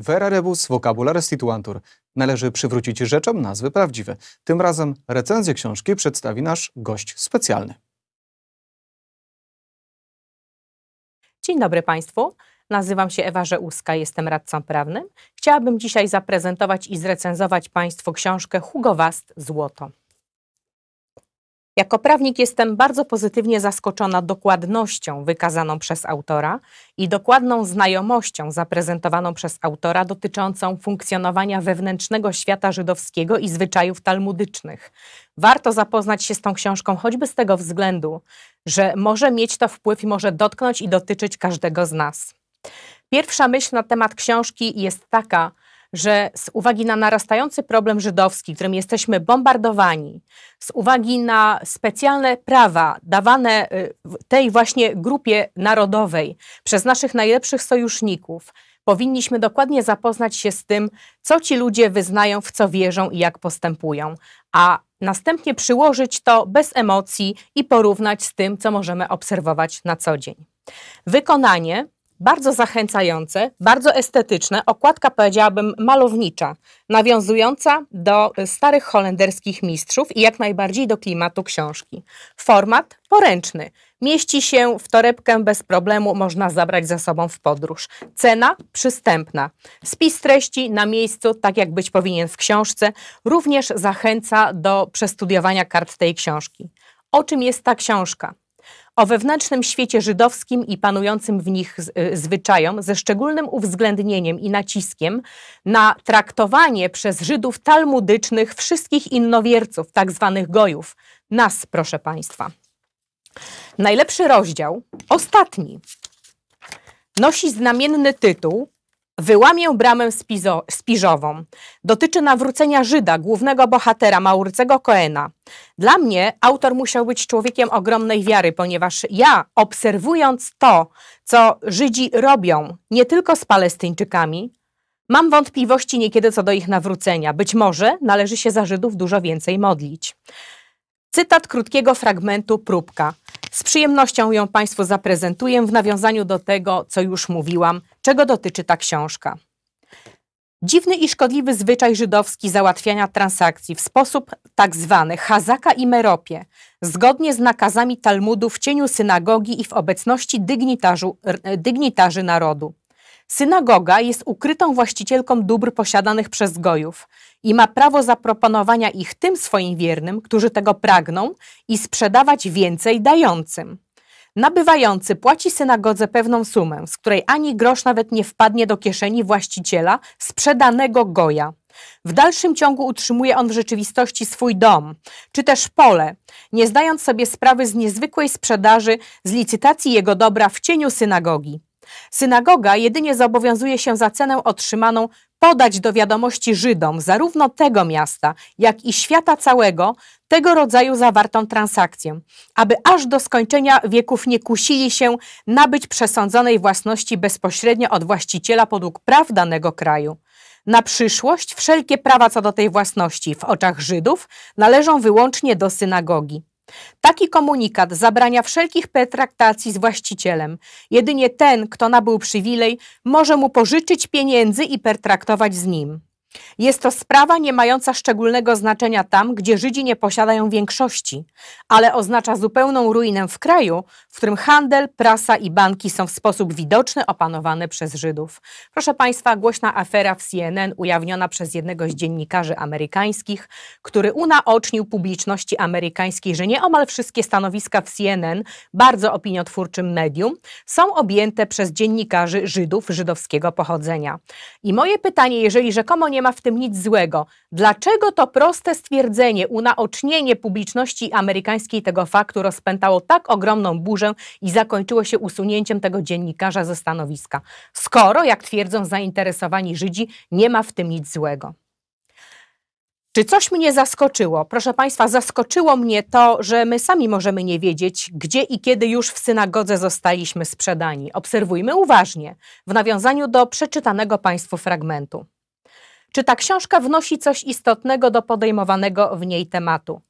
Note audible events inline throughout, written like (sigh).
Vera rebus vocabularis situantur. Należy przywrócić rzeczom nazwy prawdziwe. Tym razem recenzję książki przedstawi nasz gość specjalny. Dzień dobry Państwu. Nazywam się Ewa Żeuska, jestem radcą prawnym. Chciałabym dzisiaj zaprezentować i zrecenzować Państwu książkę Hugo Wast Złoto. Jako prawnik jestem bardzo pozytywnie zaskoczona dokładnością wykazaną przez autora i dokładną znajomością zaprezentowaną przez autora dotyczącą funkcjonowania wewnętrznego świata żydowskiego i zwyczajów talmudycznych. Warto zapoznać się z tą książką choćby z tego względu, że może mieć to wpływ i może dotknąć i dotyczyć każdego z nas. Pierwsza myśl na temat książki jest taka, że z uwagi na narastający problem żydowski, którym jesteśmy bombardowani, z uwagi na specjalne prawa dawane y, tej właśnie grupie narodowej przez naszych najlepszych sojuszników, powinniśmy dokładnie zapoznać się z tym, co ci ludzie wyznają, w co wierzą i jak postępują, a następnie przyłożyć to bez emocji i porównać z tym, co możemy obserwować na co dzień. Wykonanie bardzo zachęcające, bardzo estetyczne, okładka powiedziałabym malownicza, nawiązująca do y, starych holenderskich mistrzów i jak najbardziej do klimatu książki. Format poręczny. Mieści się w torebkę bez problemu, można zabrać ze sobą w podróż. Cena przystępna. Spis treści na miejscu, tak jak być powinien w książce, również zachęca do przestudiowania kart tej książki. O czym jest ta książka? o wewnętrznym świecie żydowskim i panującym w nich y, zwyczajom, ze szczególnym uwzględnieniem i naciskiem na traktowanie przez Żydów talmudycznych wszystkich innowierców, tak zwanych gojów. Nas, proszę Państwa. Najlepszy rozdział, ostatni, nosi znamienny tytuł Wyłamię bramę spizo- spiżową. Dotyczy nawrócenia Żyda, głównego bohatera Maurycego Koena. Dla mnie autor musiał być człowiekiem ogromnej wiary, ponieważ ja, obserwując to, co Żydzi robią, nie tylko z Palestyńczykami, Mam wątpliwości niekiedy co do ich nawrócenia. Być może należy się za Żydów dużo więcej modlić. Cytat krótkiego fragmentu próbka. Z przyjemnością ją Państwu zaprezentuję w nawiązaniu do tego, co już mówiłam, czego dotyczy ta książka. Dziwny i szkodliwy zwyczaj żydowski załatwiania transakcji w sposób tak zwany hazaka i meropie, zgodnie z nakazami Talmudu w cieniu synagogi i w obecności dygnitarzy narodu. Synagoga jest ukrytą właścicielką dóbr posiadanych przez gojów i ma prawo zaproponowania ich tym swoim wiernym, którzy tego pragną, i sprzedawać więcej dającym. Nabywający płaci synagodze pewną sumę, z której ani grosz nawet nie wpadnie do kieszeni właściciela sprzedanego goja. W dalszym ciągu utrzymuje on w rzeczywistości swój dom, czy też pole, nie zdając sobie sprawy z niezwykłej sprzedaży z licytacji jego dobra w cieniu synagogi. Synagoga jedynie zobowiązuje się za cenę otrzymaną podać do wiadomości Żydom, zarówno tego miasta, jak i świata całego, tego rodzaju zawartą transakcję, aby aż do skończenia wieków nie kusili się nabyć przesądzonej własności bezpośrednio od właściciela podług praw danego kraju. Na przyszłość wszelkie prawa co do tej własności w oczach Żydów należą wyłącznie do synagogi. Taki komunikat zabrania wszelkich pretraktacji z właścicielem. Jedynie ten, kto nabył przywilej, może mu pożyczyć pieniędzy i pertraktować z nim. Jest to sprawa nie mająca szczególnego znaczenia tam, gdzie Żydzi nie posiadają większości, ale oznacza zupełną ruinę w kraju, w którym handel, prasa i banki są w sposób widoczny opanowane przez Żydów. Proszę Państwa, głośna afera w CNN ujawniona przez jednego z dziennikarzy amerykańskich, który unaocznił publiczności amerykańskiej, że nieomal wszystkie stanowiska w CNN, bardzo opiniotwórczym medium, są objęte przez dziennikarzy Żydów żydowskiego pochodzenia. I moje pytanie, jeżeli rzekomo nie nie ma w tym nic złego. Dlaczego to proste stwierdzenie, unaocznienie publiczności amerykańskiej tego faktu rozpętało tak ogromną burzę i zakończyło się usunięciem tego dziennikarza ze stanowiska? Skoro, jak twierdzą zainteresowani Żydzi, nie ma w tym nic złego. Czy coś mnie zaskoczyło? Proszę Państwa, zaskoczyło mnie to, że my sami możemy nie wiedzieć, gdzie i kiedy już w synagodze zostaliśmy sprzedani. Obserwujmy uważnie w nawiązaniu do przeczytanego Państwu fragmentu. Czy ta książka wnosi coś istotnego do podejmowanego w niej tematu?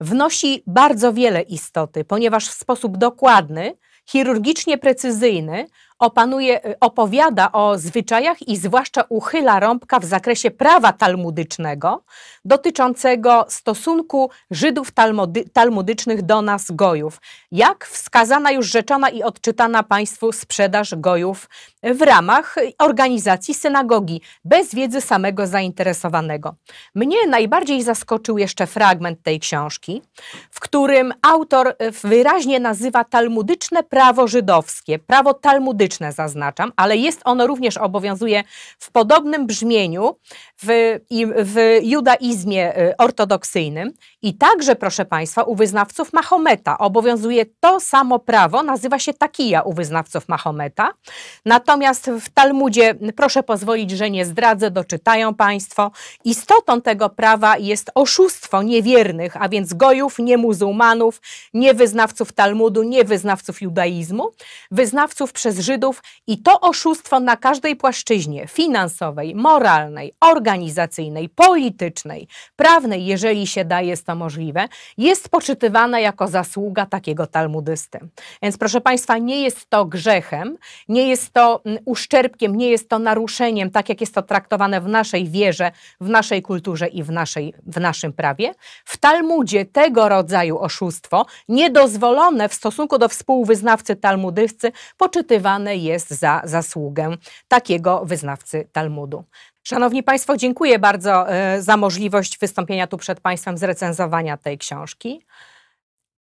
Wnosi bardzo wiele istoty, ponieważ w sposób dokładny, chirurgicznie precyzyjny opanuje, y, opowiada o zwyczajach i zwłaszcza uchyla rąbka w zakresie prawa talmudycznego dotyczącego stosunku Żydów talmody, talmudycznych do nas, gojów, jak wskazana już rzeczona i odczytana Państwu sprzedaż gojów w ramach organizacji synagogi, bez wiedzy samego zainteresowanego. Mnie najbardziej zaskoczył jeszcze fragment tej książki, w którym autor y, wyraźnie nazywa talmudyczne prawo żydowskie, prawo talmudyczne, polityczne zaznaczam, ale jest ono również obowiązuje w podobnym brzmieniu w, w judaizmie y, ortodoksyjnym i także, proszę Państwa, u wyznawców Mahometa obowiązuje to samo prawo, nazywa się takija u wyznawców Mahometa. Natomiast w Talmudzie, y, proszę pozwolić, że nie zdradzę, doczytają Państwo, istotą tego prawa jest oszustwo niewiernych, a więc gojów, nie muzułmanów, nie wyznawców Talmudu, nie wyznawców judaizmu, wyznawców przez Żydów, Żydów i to oszustwo na każdej płaszczyźnie finansowej, moralnej, organizacyjnej, politycznej, prawnej, jeżeli się da, jest to możliwe, jest poczytywane jako zasługa takiego talmudysty. Więc proszę Państwa, nie jest to grzechem, nie jest to mm, uszczerbkiem, nie jest to naruszeniem, tak jak jest to traktowane w naszej wierze, w naszej kulturze i w, naszej, w naszym prawie. W Talmudzie tego rodzaju oszustwo, niedozwolone w stosunku do współwyznawcy talmudysty, poczytywane jest za zasługę takiego wyznawcy Talmudu. Szanowni Państwo, dziękuję bardzo e, za możliwość wystąpienia tu przed Państwem, z recenzowania tej książki.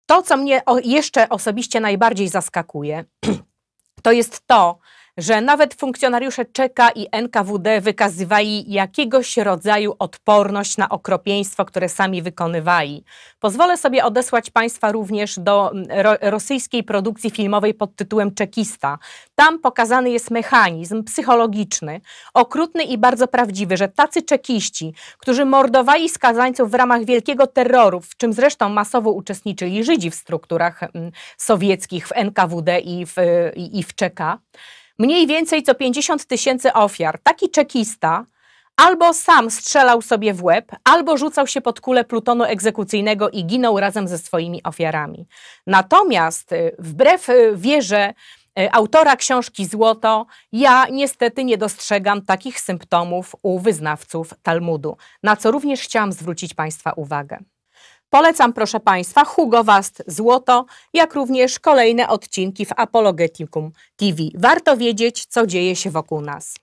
To, co mnie jeszcze osobiście najbardziej zaskakuje, (clears throat) to jest to, że nawet funkcjonariusze Czeka i NKWD wykazywali jakiegoś rodzaju odporność na okropieństwo, które sami wykonywali. Pozwolę sobie odesłać Państwa również do ro rosyjskiej produkcji filmowej pod tytułem Czekista. Tam pokazany jest mechanizm psychologiczny, okrutny i bardzo prawdziwy, że tacy czekiści, którzy mordowali skazańców w ramach wielkiego terroru, w czym zresztą masowo uczestniczyli Żydzi w strukturach sowieckich, w NKWD i w, y, i w Czeka, mniej więcej co 50 tysięcy ofiar. Taki czekista albo sam strzelał sobie w łeb, albo rzucał się pod kulę plutonu egzekucyjnego i ginął razem ze swoimi ofiarami. Natomiast y, wbrew y, wierze y, autora książki Złoto, ja niestety nie dostrzegam takich symptomów u wyznawców Talmudu, na co również chciałam zwrócić Państwa uwagę. Polecam, proszę Państwa, Hugo Wast Złoto, jak również kolejne odcinki w Apologeticum TV. Warto wiedzieć, co dzieje się wokół nas.